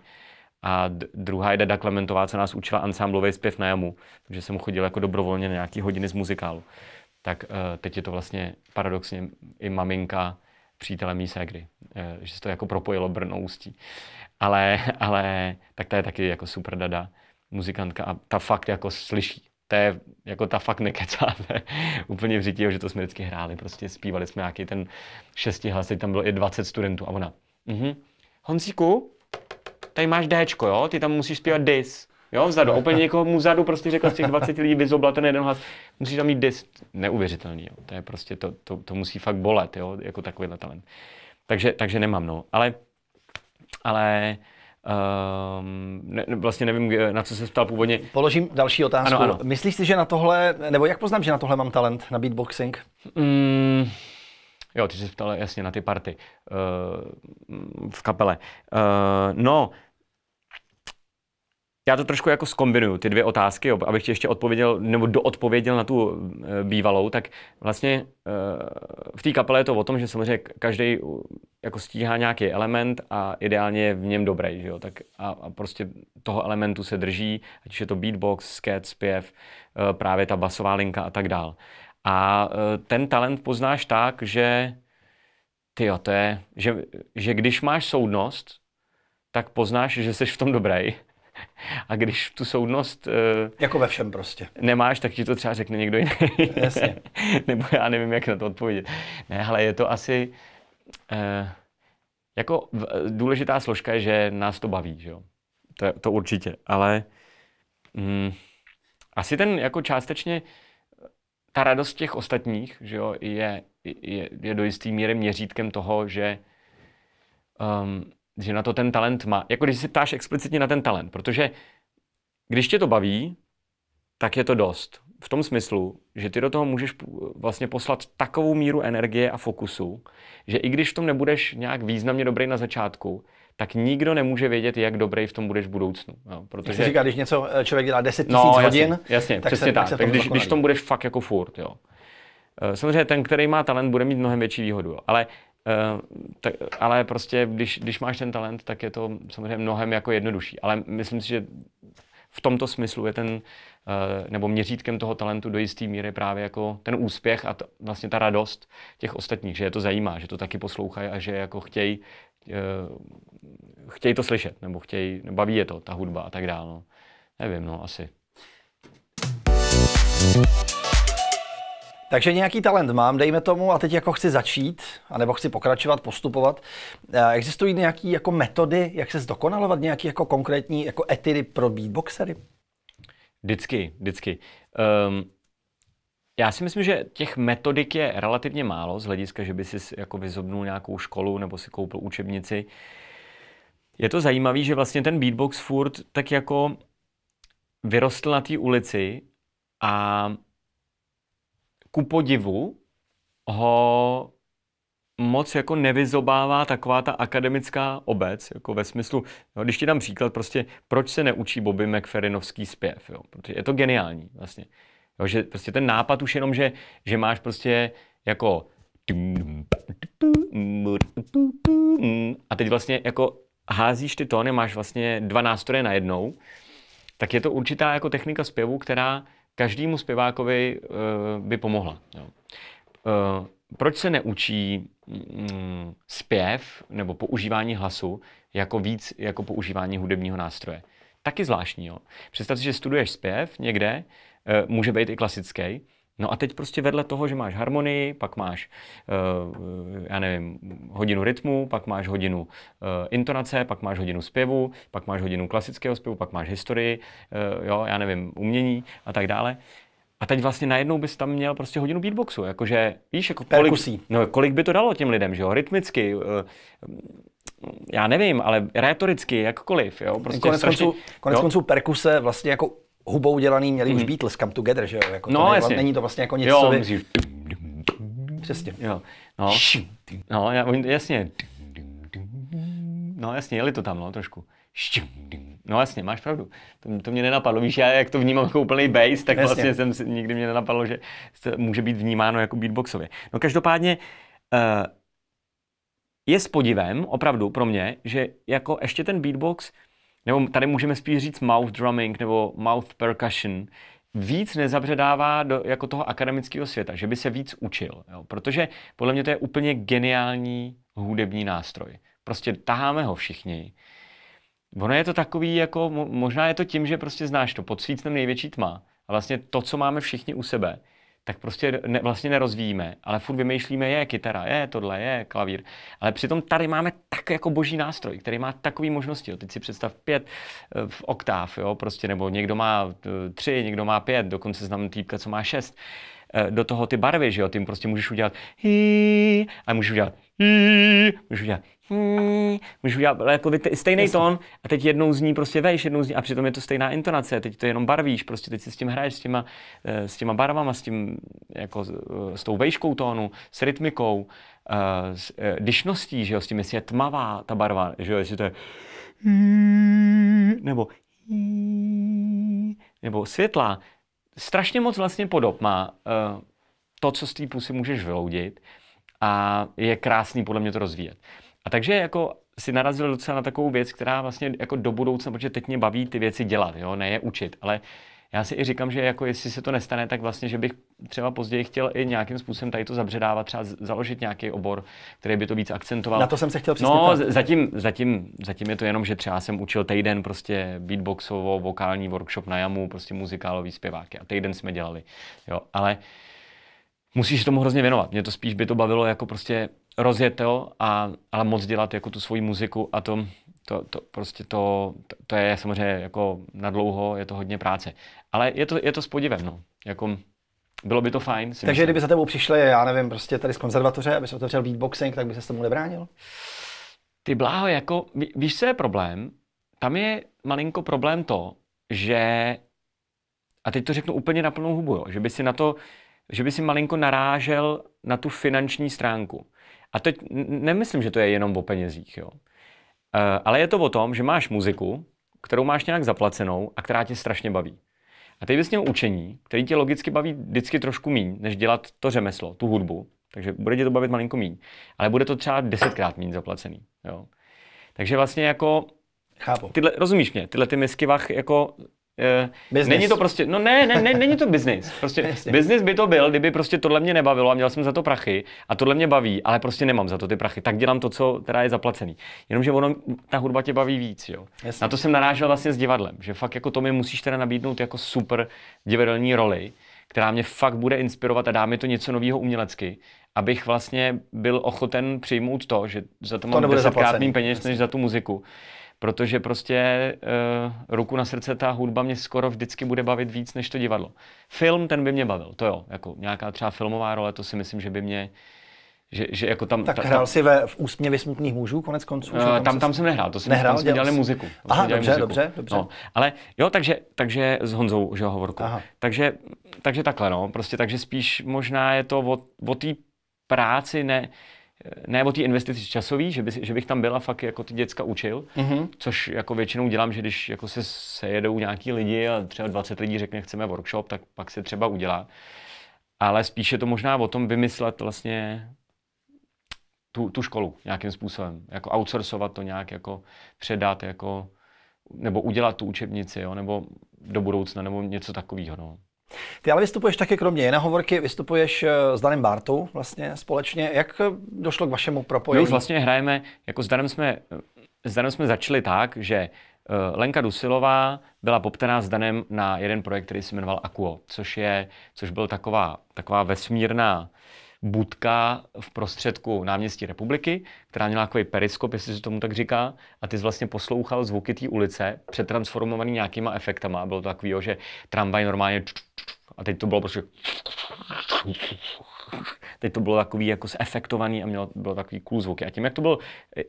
A d- druhá je Dada Klementová, co nás učila ansámblový zpěv na jamu, protože jsem chodil jako dobrovolně na nějaký hodiny z muzikálu. Tak uh, teď je to vlastně paradoxně i maminka přítele mý ségry, uh, že se to jako propojilo Brno ústí. Ale, ale tak to je taky jako super Dada muzikantka a ta fakt jako slyší to je, jako ta fakt nekecáte, úplně v řití, že to jsme vždycky hráli, prostě zpívali jsme nějaký ten šesti hlas, tam bylo i 20 studentů a ona, mhm. Honzíku, tady máš D, jo, ty tam musíš zpívat dis, jo, vzadu, úplně mu vzadu prostě řekl, z těch 20 lidí vyzobla ten jeden hlas, musíš tam mít dis, neuvěřitelný, jo, to je prostě, to, to, to musí fakt bolet, jo, jako takovýhle talent. Takže, takže nemám, no, ale, ale Um, ne, vlastně nevím, na co se ptal původně. Položím další otázku. Ano, ano. Myslíš si, že na tohle, nebo jak poznám, že na tohle mám talent, na beatboxing? Mm, jo, ty jsi se ptal jasně na ty party uh, v kapele. Uh, no, uh, já to trošku jako zkombinuju, ty dvě otázky, abych ti ještě odpověděl, nebo doodpověděl na tu e, bývalou, tak vlastně e, v té kapele je to o tom, že samozřejmě každý jako stíhá nějaký element a ideálně je v něm dobrý, že jo? Tak a, a, prostě toho elementu se drží, ať už je to beatbox, skat, zpěv, e, právě ta basová linka a tak dál. A ten talent poznáš tak, že ty to je, že, že když máš soudnost, tak poznáš, že jsi v tom dobrý a když tu soudnost... Eh, jako ve všem prostě. Nemáš, tak ti to třeba řekne někdo jiný. Jasně. Nebo já nevím, jak na to odpovědět. Ne, ale je to asi... Eh, jako důležitá složka je, že nás to baví, že jo? To, to určitě, ale mm, asi ten jako částečně ta radost těch ostatních, že jo, je, je, je do jisté míry měřítkem toho, že um, že na to ten talent má. Jako když se ptáš explicitně na ten talent, protože když tě to baví, tak je to dost. V tom smyslu, že ty do toho můžeš vlastně poslat takovou míru energie a fokusu, že i když v tom nebudeš nějak významně dobrý na začátku, tak nikdo nemůže vědět, jak dobrý v tom budeš v budoucnu. No, protože... Jak říká, když něco eh, člověk dělá 10 000 no, jasně, hodin, jasně, tak přesně se, tak. tak, se tak když, když v tom budeš fakt jako furt, jo. Eh, samozřejmě ten, který má talent, bude mít mnohem větší výhodu. Ale Eh, tak, ale prostě, když, když máš ten talent, tak je to samozřejmě mnohem jako jednodušší. Ale myslím si, že v tomto smyslu je ten, eh, nebo měřítkem toho talentu do jisté míry právě jako ten úspěch a t- vlastně ta radost těch ostatních, že je to zajímá, že to taky poslouchají a že jako chtějí eh, chtěj to slyšet, nebo chtějí, baví je to, ta hudba a tak dále. No. Nevím, no, asi. thank you takže nějaký talent mám, dejme tomu, a teď jako chci začít, anebo chci pokračovat, postupovat. Eh, existují nějaké jako metody, jak se zdokonalovat, nějaké jako konkrétní jako etidy pro beatboxery? Vždycky, vždycky. Um, já si myslím, že těch metodik je relativně málo z hlediska, že by si jako vyzobnul nějakou školu nebo si koupil učebnici. Je to zajímavé, že vlastně ten beatbox furt tak jako vyrostl na té ulici a ku podivu ho moc jako nevyzobává taková ta akademická obec, jako ve smyslu, no, když ti dám příklad, prostě proč se neučí Bobby McFerrinovský zpěv, jo? protože je to geniální vlastně. Jo, že prostě ten nápad už jenom, že, že máš prostě jako a teď vlastně jako házíš ty tóny, máš vlastně dva nástroje najednou, tak je to určitá jako technika zpěvu, která každému zpěvákovi eh, by pomohla. Jo. Eh, proč se neučí mm, zpěv nebo používání hlasu jako víc jako používání hudebního nástroje? Taky zvláštní. Jo. Představ si, že studuješ zpěv někde, eh, může být i klasický, No a teď prostě vedle toho, že máš harmonii, pak máš, eh, já nevím, hodinu rytmu, pak máš hodinu eh, intonace, pak máš hodinu zpěvu, pak máš hodinu klasického zpěvu, pak máš historii, eh, jo, já nevím, umění a tak dále. A teď vlastně najednou bys tam měl prostě hodinu beatboxu, jakože, víš, jako kolik, no, kolik by to dalo těm lidem, že jo, rytmicky, já nevím, ale rétoricky, jakkoliv, jo, prostě konec, strašně, konců, konec jo? konců perkuse vlastně jako hubou dělaný měli mm-hmm. už mhm. Beatles Come Together, že jo? Jako no, to jasně. Není to vlastně jako něco, jo, co by... Přesně. Jo. No, no jasně. No jasně, jeli to tam, no, trošku. No jasně, máš pravdu. To, to mě nenapadlo. Víš, já jak to vnímám jako úplný bass, tak jasně. vlastně jsem si, nikdy mě nenapadlo, že může být vnímáno jako beatboxově. No každopádně uh, je s podivem, opravdu pro mě, že jako ještě ten beatbox nebo tady můžeme spíš říct mouth drumming nebo mouth percussion, víc nezabředává do jako toho akademického světa, že by se víc učil. Jo? Protože podle mě to je úplně geniální hudební nástroj. Prostě taháme ho všichni. Ono je to takový, jako možná je to tím, že prostě znáš to, pod svícnem největší tma. A vlastně to, co máme všichni u sebe, tak prostě ne, vlastně nerozvíjíme, ale furt vymýšlíme, je kytara, je tohle, je klavír. Ale přitom tady máme tak jako boží nástroj, který má takové možnosti. Jo. Teď si představ pět eh, v oktáv, jo, prostě, nebo někdo má eh, tři, někdo má pět, dokonce znám týpka, co má šest. Eh, do toho ty barvy, že jo, ty prostě můžeš udělat hi, a můžeš udělat hi, můžeš udělat hi, můžeš udělat jako stejný Jasně. tón a teď jednou zní prostě vejš, jednou zní a přitom je to stejná intonace, teď to jenom barvíš, prostě teď si s tím hraješ, s těma, eh, s těma barvama, s tím, jako s eh, tou vejškou tónu, s rytmikou, s dyšností, že jo, s tím, jestli je tmavá ta barva, že jo, jestli to je nebo nebo světla, strašně moc vlastně podob má uh, to, co z té pusy můžeš vyloudit a je krásný podle mě to rozvíjet. A takže jako si narazil docela na takovou věc, která vlastně jako do budoucna, protože teď mě baví ty věci dělat, jo, ne je učit, ale já si i říkám, že jako jestli se to nestane, tak vlastně, že bych třeba později chtěl i nějakým způsobem tady to zabředávat, třeba založit nějaký obor, který by to víc akcentoval. Na to jsem se chtěl přesně No, zatím, zatím, zatím, je to jenom, že třeba jsem učil týden prostě beatboxovo, vokální workshop na jamu, prostě muzikálový zpěváky a týden jsme dělali, jo, ale musíš tomu hrozně věnovat. Mě to spíš by to bavilo jako prostě rozjet to, a, ale moc dělat jako tu svoji muziku a to to, to prostě to, to je samozřejmě jako na dlouho, je to hodně práce. Ale je to, je to s podivem, no. Jako, bylo by to fajn. Si Takže myslím. kdyby za tebou přišli, já nevím, prostě tady z konzervatoře, aby se otevřel beatboxing, tak by se tomu nebránil? Ty bláho, jako, ví, víš, co je problém? Tam je malinko problém to, že, a teď to řeknu úplně na plnou hubu, jo, že by si na to, že by si malinko narážel na tu finanční stránku. A teď nemyslím, že to je jenom o penězích, jo. Eh, ale je to o tom, že máš muziku, kterou máš nějak zaplacenou a která tě strašně baví. A teď bys měl učení, který tě logicky baví vždycky trošku méně, než dělat to řemeslo, tu hudbu. Takže bude tě to bavit malinko méně. Ale bude to třeba desetkrát méně zaplacený. Jo. Takže vlastně jako... Chápu. Tyhle, rozumíš mě, tyhle ty misky vach jako Eh, business. Není to prostě, no ne, ne, ne není to biznis. Prostě biznis by to byl, kdyby prostě tohle mě nebavilo a měl jsem za to prachy a tohle mě baví, ale prostě nemám za to ty prachy, tak dělám to, co teda je zaplacený. Jenomže ono, ta hudba tě baví víc, jo. Jasně. Na to jsem narážel vlastně s divadlem, že fakt jako to mi musíš teda nabídnout jako super divadelní roli, která mě fakt bude inspirovat a dá mi to něco nového umělecky, abych vlastně byl ochoten přijmout to, že za to, to mám desetkrát mým peněz, Jasně. než za tu muziku protože prostě uh, ruku na srdce ta hudba mě skoro vždycky bude bavit víc než to divadlo. Film, ten by mě bavil, to jo, jako nějaká třeba filmová role, to si myslím, že by mě že, že jako tam, tak ta, hrál ta, si ve, v úsměvě smutných mužů konec konců? Uh, tam, tam, jsem nehrál, to jsem, nehrál, tam jsme dělali jsi... muziku. Aha, dělali dobře, muziku. dobře, dobře. No, ale jo, takže, takže s Honzou, že ho, Hovorku. Aha. Takže, takže takhle, no, prostě, takže spíš možná je to o, o té práci, ne, ne o té investici časový, že, by, že bych tam byla fakt jako ty děcka učil, mm-hmm. což jako většinou dělám, že když jako se sejedou nějaký lidi a třeba 20 lidí řekne, chceme workshop, tak pak se třeba udělá. Ale spíše to možná o tom vymyslet vlastně tu, tu školu nějakým způsobem, jako outsourcovat to nějak, jako předat, jako, nebo udělat tu učebnici, jo, nebo do budoucna, nebo něco takového. No. Ty ale vystupuješ také kromě jiné hovorky, vystupuješ eh, s Danem Bartou vlastně společně. Jak eh, došlo k vašemu propojení? My už vlastně hrajeme, jako s Danem jsme, eh, s Danem jsme začali tak, že Lenka Dusilová byla poptaná s Danem na jeden projekt, který se jmenoval Akuo, což, je, což byl taková, taková vesmírná budka v prostředku náměstí republiky, která měla takový periskop, jestli se tomu tak říká, a ty jsi vlastně poslouchal zvuky té ulice, přetransformovaný nějakýma efektama. Bylo to takový, že tramvaj normálně a teď to bylo prostě teď to bylo takový jako zefektovaný a mělo, bylo takový cool zvuky. A tím, jak to byl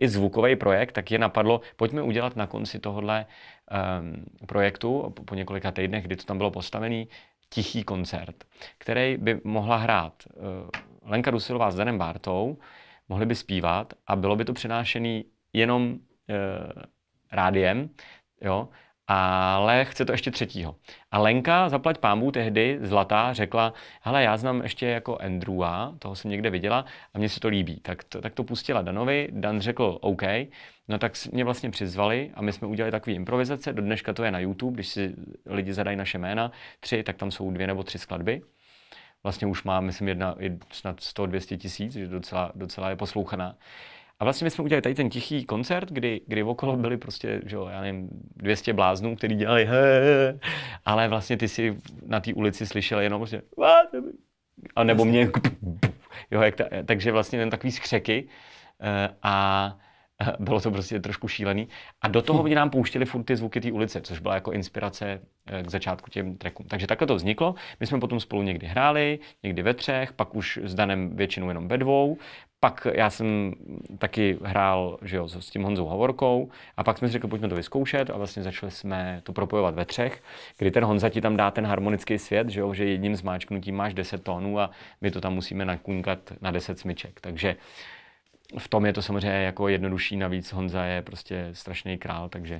i zvukový projekt, tak je napadlo, pojďme udělat na konci tohohle um, ehm, projektu, po, po několika týdnech, kdy to tam bylo postavený, tichý koncert, který by mohla hrát uh, Lenka Rusilová s Danem bartou, mohli by zpívat a bylo by to přenášené jenom e, rádiem, jo, ale chce to ještě třetího. A Lenka, zaplať pámů, tehdy zlatá, řekla, hele, já znám ještě jako Andrewa, toho jsem někde viděla a mně se to líbí. Tak to, tak to pustila Danovi, Dan řekl OK, no tak mě vlastně přizvali a my jsme udělali takový improvizace, do dneška to je na YouTube, když si lidi zadají naše jména, tři, tak tam jsou dvě nebo tři skladby vlastně už má, myslím, jedna, snad 100-200 tisíc, že docela, docela je poslouchaná. A vlastně my jsme udělali tady ten tichý koncert, kdy, kdy okolo byli prostě, že jo, já nevím, 200 bláznů, kteří dělali he, ale vlastně ty si na té ulici slyšel jenom prostě a nebo mě, jo, jak ta, takže vlastně jen takový skřeky eh, a bylo to prostě trošku šílený. A do toho hm. oni nám pouštěli furt ty zvuky té ulice, což byla jako inspirace eh, k začátku těm trackům. Takže takhle to vzniklo. My jsme potom spolu někdy hráli, někdy ve třech, pak už s Danem většinou jenom ve dvou. Pak já jsem taky hrál že jo, s tím Honzou Havorkou a pak jsme si řekli, pojďme to vyzkoušet a vlastně začali jsme to propojovat ve třech, kdy ten Honza ti tam dá ten harmonický svět, že, jo, že jedním zmáčknutím máš 10 tónů a my to tam musíme nakunkat na 10 smyček. Takže v tom je to samozřejmě jako jednodušší, navíc Honza je prostě strašný král, takže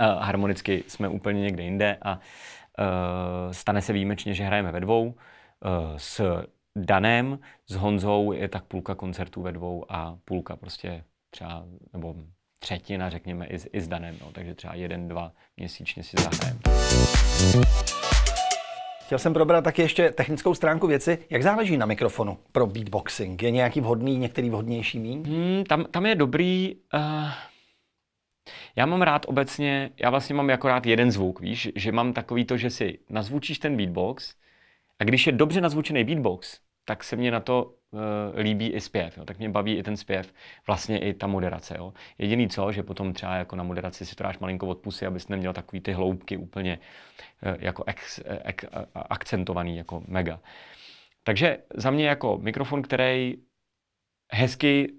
uh, harmonicky jsme úplně někde jinde a uh, stane se výjimečně, že hrajeme ve dvou. Uh, s Danem, s Honzou je tak půlka koncertů ve dvou a půlka prostě třeba, nebo třetina, řekněme, i, i s Danem, no, takže třeba jeden, dva měsíčně si zahrajeme. Chtěl jsem probrat taky ještě technickou stránku věci. Jak záleží na mikrofonu pro beatboxing? Je nějaký vhodný, některý vhodnější mín? Hmm, tam, tam je dobrý... Uh... Já mám rád obecně, já vlastně mám jako rád jeden zvuk, víš, že mám takový to, že si nazvučíš ten beatbox a když je dobře nazvučený beatbox, tak se mě na to Eh, líbí i zpěv, jo, tak mě baví i ten zpěv, vlastně i ta moderace. Jo. Jediný co, že potom třeba jako na moderaci si to dáš malinko od pusy, abys neměl takový ty hloubky úplně eh, jako ex, ex, eh, akcentovaný, jako mega. Takže za mě jako mikrofon, který hezky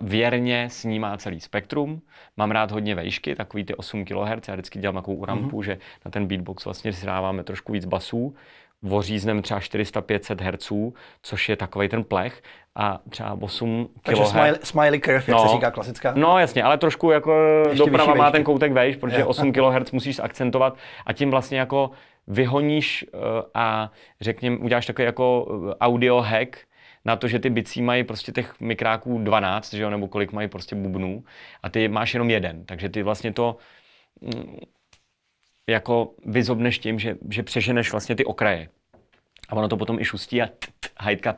věrně snímá celý spektrum. Mám rád hodně vejšky, takový ty 8 kHz. Já vždycky dělám takovou mhm. rampu, mm-hmm. že na ten beatbox vlastně zhráváme trošku víc basů, voříznem třeba 400-500 Hz, což je takový ten plech a třeba 8 kHz. Takže smiley, smiley curve, jak se no. říká klasická. No jasně, ale trošku jako Ještě doprava vyšší, má ten koutek vejš, protože je. 8 kHz musíš akcentovat a tím vlastně jako vyhoníš eh, a řekněme, uděláš takový jako eh, audio hack, na to, že ty bicí mají prostě těch mikráků 12, že jo, nebo kolik mají prostě bubnů a ty máš jenom jeden, takže ty vlastně to mm, jako vyzobneš tím, že, že přeženeš vlastně ty okraje. A ono to potom i šustí a hajtka,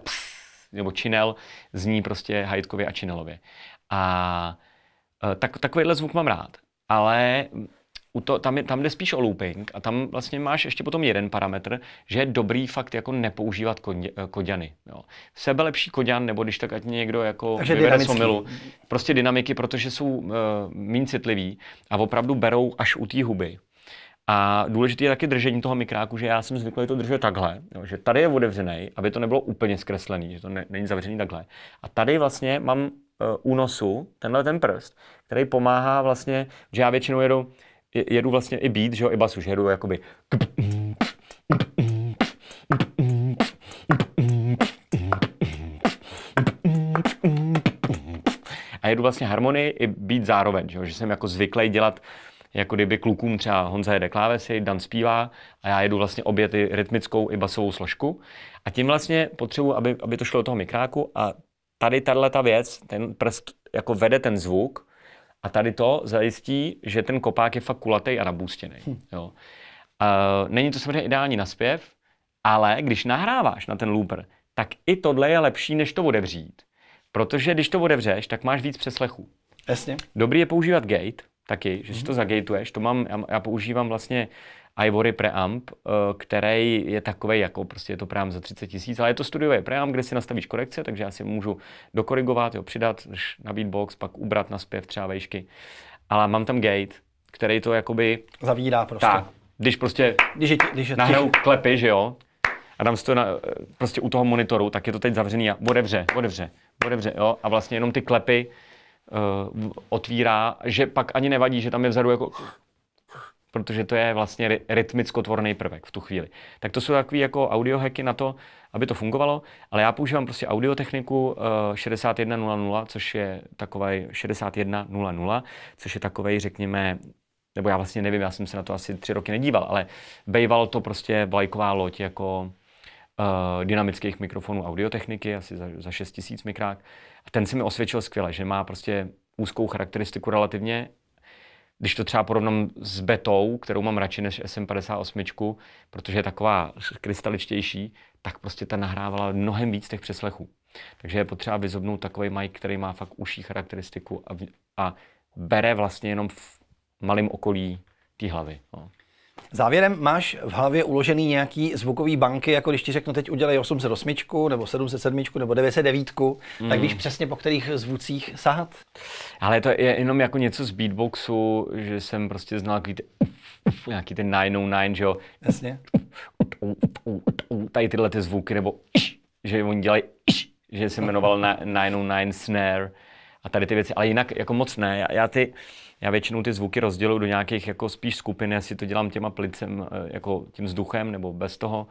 nebo činel, zní prostě hajtkově a činelově. A e, tak, takovýhle zvuk mám rád, ale u to, tam, je, tam jde spíš o looping a tam vlastně máš ještě potom jeden parametr, že je dobrý fakt jako nepoužívat kodě, e, koďany. Jo. Sebe lepší koďan, nebo když tak ať někdo jako Takže vyvede somilu. Prostě dynamiky, protože jsou uh, méně citliví a opravdu berou až u té huby. A důležité je taky držení toho mikráku, že já jsem zvyklý to držet takhle, jo, že tady je otevřený, aby to nebylo úplně zkreslený, že to ne, není zavřený takhle. A tady vlastně mám uh, u nosu tenhle ten prst, který pomáhá vlastně, že já většinou jedu, jedu vlastně i beat, že jo, i basu, že jedu jakoby a jedu vlastně harmonii i být zároveň, že, jo? že jsem jako zvyklý dělat jako kdyby klukům třeba Honza jede klávesy, Dan zpívá a já jedu vlastně obě ty rytmickou i basovou složku. A tím vlastně potřebuji, aby, aby to šlo do toho mikráku a tady tahle ta věc, ten prst jako vede ten zvuk a tady to zajistí, že ten kopák je fakt kulatý a nabůstěný. Hm. není to samozřejmě ideální na ale když nahráváš na ten looper, tak i tohle je lepší, než to odevřít. Protože když to odevřeš, tak máš víc přeslechů. Jasně. Dobrý je používat gate, taky, že si to mhm. zagatuješ. To mám, já používám vlastně Ivory preamp, eh, který je takový jako prostě je to preamp za 30 tisíc, ale je to studiový preamp, kde si nastavíš korekce, takže já si můžu dokorigovat, jo, přidat na beatbox, pak ubrat na zpěv třeba vejšky. Ale mám tam gate, který to jakoby... Zavírá prostě. Tak, když prostě když je, když je nahrou těch... klepy, že jo, a dám si to na, eh, prostě u toho monitoru, tak je to teď zavřený a odevře, odevře, odevře, jo, a vlastně jenom ty klepy uh, otvírá, že pak ani nevadí, že tam je vzadu jako protože to je vlastně rytmickotvorný prvek v tu chvíli. Tak to jsou takové jako hacky na to, aby to fungovalo, ale já používám prostě audiotechniku 6100, eh, což je takový 6100, což je takový, řekněme, nebo já vlastně nevím, já jsem se na to asi tři roky nedíval, ale bejval to prostě vlajková loď jako uh, dynamických mikrofonů audiotechniky, asi za, za 6000 mikrák. Uh, a ten se mi osvědčil skvěle, že má prostě úzkou charakteristiku relativně. Když to třeba porovnám s betou, kterou mám radši než SM58, protože je taková krystaličtější, tak prostě ta nahrávala mnohem víc těch přeslechů. Takže je potřeba vyzobnout takový mic, který má fakt užší charakteristiku a, v, a bere vlastně jenom v malém okolí té hlavy. No. Závěrem máš v hlavě uložený nějaký zvukový banky, jako když ti řeknu teď udělej 808 nebo 707 nebo 909, mm. tak hmm. víš přesně po kterých zvucích sahat? Ale to je jenom jako něco z beatboxu, že jsem prostě znal ty, nějaký ten 909, že jo? Jasně. Tady tyhle ty zvuky, nebo že oni dělají, že se jmenoval 909 snare a tady ty věci, ale jinak jako moc ne. Já, já ty, já většinou ty zvuky rozděluji do nějakých jako spíš skupin, já si to dělám těma plicem, eh, jako tím vzduchem nebo bez toho.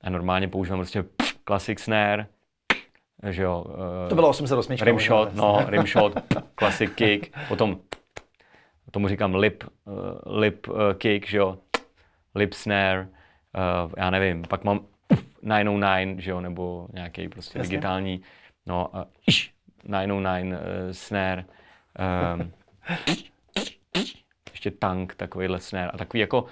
A normálně používám prostě pff, classic snare, že jo. Eh, to bylo 808. Rimshot, no, rimshot, classic kick, potom tomu říkám lip, eh, lip kick, že jo, lip snare, já nevím, pak mám 909, že jo, nebo nějaký prostě Jasně. digitální, no, 909 snare. ještě tank, takovýhle snare a takový jako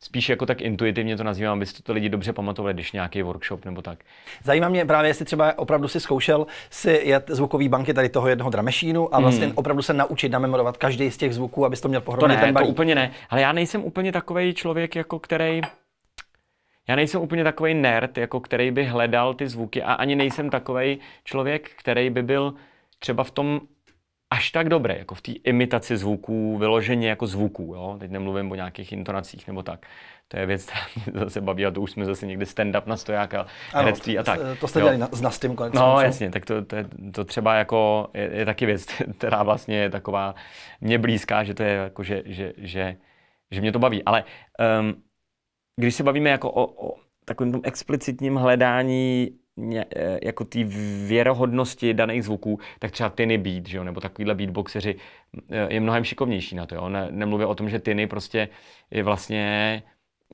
spíš jako tak intuitivně to nazývám, abyste to lidi dobře pamatovali, když nějaký workshop nebo tak. Zajímá mě právě, jestli třeba opravdu si zkoušel si jet zvukové banky tady toho jednoho dramešínu a vlastně hmm. opravdu se naučit namemorovat každý z těch zvuků, abys to měl pohromadě. To ne, ten balík. to úplně ne. Ale já nejsem úplně takový člověk, jako který já nejsem úplně takový nerd, jako který by hledal ty zvuky a ani nejsem takový člověk, který by byl třeba v tom až tak dobrý, jako v té imitaci zvuků, vyloženě jako zvuků, jo? teď nemluvím o nějakých intonacích nebo tak. To je věc, která mě zase baví a to už jsme zase někdy stand-up na stojáka, herectví to, a tak. To jste dělali na, s Nastym konec. No koncu. jasně, tak to, to, je, to třeba jako je, je, taky věc, která vlastně je taková mě blízká, že to je jako, že, že, že, že mě to baví. Ale um, když se bavíme jako o, o takovém tom explicitním hledání Eh, jako té věrohodnosti daných zvuků, tak třeba Tiny Beat, že jo, nebo takovýhle beatboxeři eh, je mnohem šikovnější na to, jo. Ne, nemluvě o tom, že Tiny prostě je vlastně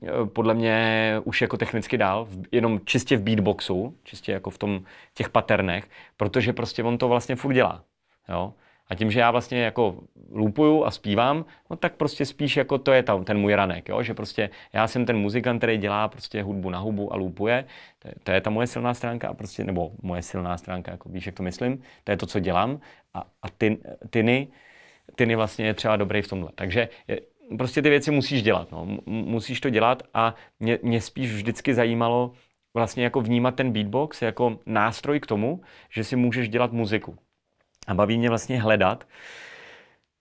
eh, podle mě už jako technicky dál, jenom čistě v beatboxu, čistě jako v tom těch paternech, protože prostě on to vlastně furt dělá, jo. A tím, že já vlastně jako lupuju a zpívám, no tak prostě spíš jako to je tam ten můj ranek, jo? že prostě já jsem ten muzikant, který dělá prostě hudbu na hubu a lupuje, to je, to je ta moje silná stránka, a prostě, nebo moje silná stránka, jako víš, jak to myslím, to je to, co dělám a, a ty, tyny, tyny vlastně je třeba dobrý v tomhle. Takže je, prostě ty věci musíš dělat, no. musíš to dělat a mě, mě spíš vždycky zajímalo vlastně jako vnímat ten beatbox jako nástroj k tomu, že si můžeš dělat muziku. A baví mě vlastně hledat,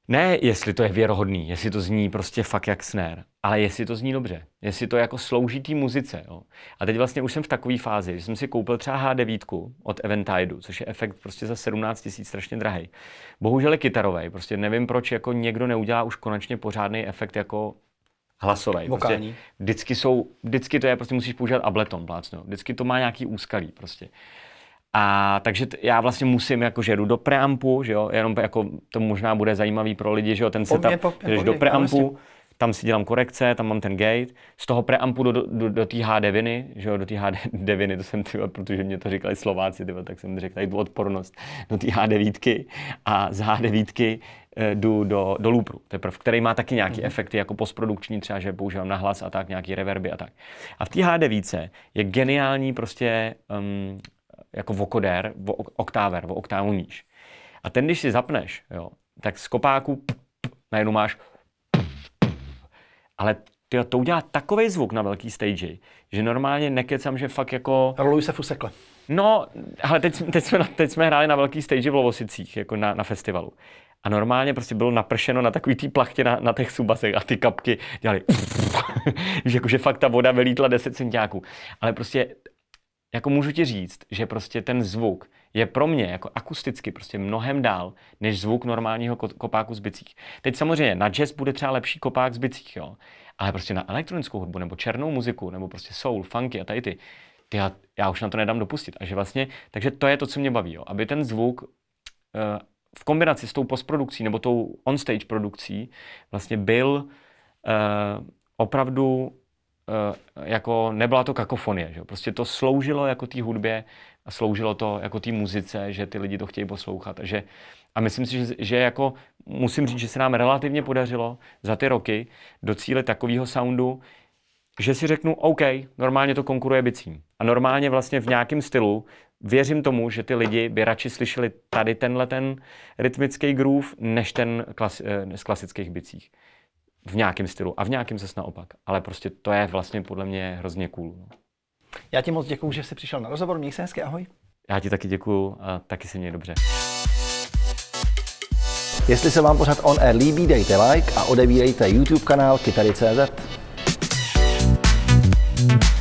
ne jestli to je věrohodný, jestli to zní prostě fakt jak snér, ale jestli to zní dobře, jestli to jako slouží té muzice. Jo. A teď vlastně už jsem v takové fázi, že jsem si koupil třeba H9 od Eventideu, což je efekt prostě za 17 tisíc strašně drahý. Bohužel je kytarový, prostě nevím, proč jako někdo neudělá už konečně pořádný efekt jako hlasový. Prostě vždycky, jsou, vždycky to je, prostě musíš používat ableton plácno. Vždycky to má nějaký úskalí prostě. A takže t- já vlastně musím, jako, že jdu do preampu, že jo, jenom jako to možná bude zajímavý pro lidi, že jo, ten setup, po mě, jdeš do preampu, tam si dělám korekce, tam mám ten gate, z toho preampu do, do, do, do té H9, že jo, do té H9, to jsem tyva, protože mě to říkali Slováci, tyva, tak jsem řekl, tady jdu odpornost, do té H9 a z H9 eh, jdu do, do loopru teprve, který má taky nějaký mm-hmm. efekty jako postprodukční, třeba, že používám na hlas a tak, nějaký reverby a tak. A v té H9 je geniální prostě um, jako vokoder, vo, oktáver, vo oktávu níž. A ten, když si zapneš, jo, tak z kopáku p, p, najednou máš p, p, ale ty to udělá takový zvuk na velký stage, že normálně nekecám, že fakt jako... Roluji se fusekle. No, ale teď, teď, jsme, teď jsme hráli na velký stage v Lovosicích, jako na, na festivalu. A normálně prostě bylo napršeno na takový tý plachtě na, na těch subasech a ty kapky dělali... že jakože fakt ta voda vylítla 10 centiáků. Ale prostě jako můžu ti říct, že prostě ten zvuk je pro mě jako akusticky prostě mnohem dál, než zvuk normálního kopáku z bicích. Teď samozřejmě na jazz bude třeba lepší kopák z bicích, jo. Ale prostě na elektronickou hudbu, nebo černou muziku, nebo prostě soul, funky a tady ty, ty já, já už na to nedám dopustit. A že vlastně, takže to je to, co mě baví, jo. Aby ten zvuk uh, v kombinaci s tou postprodukcí, nebo tou onstage produkcí, vlastně byl uh, opravdu Eh, jako nebyla to kakofonie, že? prostě to sloužilo jako té hudbě a sloužilo to jako té muzice, že ty lidi to chtějí poslouchat a že a myslím si, že, že jako musím říct, že se nám relativně podařilo za ty roky docílit takového soundu, že si řeknu, OK, normálně to konkuruje bicím. A normálně vlastně v nějakém stylu věřím tomu, že ty lidi by radši slyšeli tady tenhle ten rytmický groove, než ten klas, eh, z klasických bicích v nějakém stylu a v nějakém zase naopak. Ale prostě to je vlastně podle mě hrozně cool. No. Já ti moc děkuju, že jsi přišel na rozhovor. Měj se hezky, ahoj. Já ti taky děkuju a taky se měj dobře. Jestli se vám pořád On Air líbí, dejte like a odebírejte YouTube kanál Kytary.cz. thank you